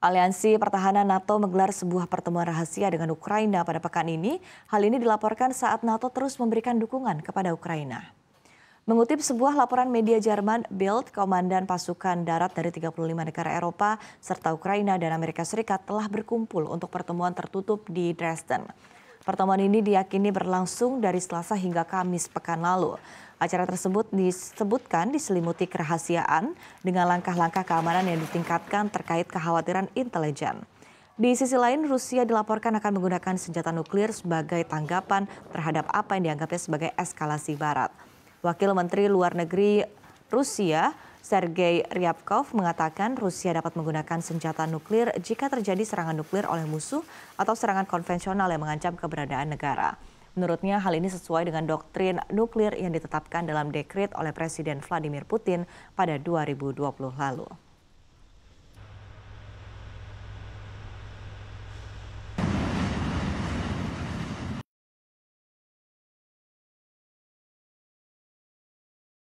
Aliansi Pertahanan NATO menggelar sebuah pertemuan rahasia dengan Ukraina pada pekan ini. Hal ini dilaporkan saat NATO terus memberikan dukungan kepada Ukraina. Mengutip sebuah laporan media Jerman Bild, komandan pasukan darat dari 35 negara Eropa serta Ukraina dan Amerika Serikat telah berkumpul untuk pertemuan tertutup di Dresden. Pertemuan ini diyakini berlangsung dari Selasa hingga Kamis pekan lalu. Acara tersebut disebutkan diselimuti kerahasiaan dengan langkah-langkah keamanan yang ditingkatkan terkait kekhawatiran intelijen. Di sisi lain, Rusia dilaporkan akan menggunakan senjata nuklir sebagai tanggapan terhadap apa yang dianggapnya sebagai eskalasi Barat. Wakil Menteri Luar Negeri Rusia, Sergei Ryabkov, mengatakan Rusia dapat menggunakan senjata nuklir jika terjadi serangan nuklir oleh musuh atau serangan konvensional yang mengancam keberadaan negara. Menurutnya hal ini sesuai dengan doktrin nuklir yang ditetapkan dalam dekrit oleh Presiden Vladimir Putin pada 2020 lalu.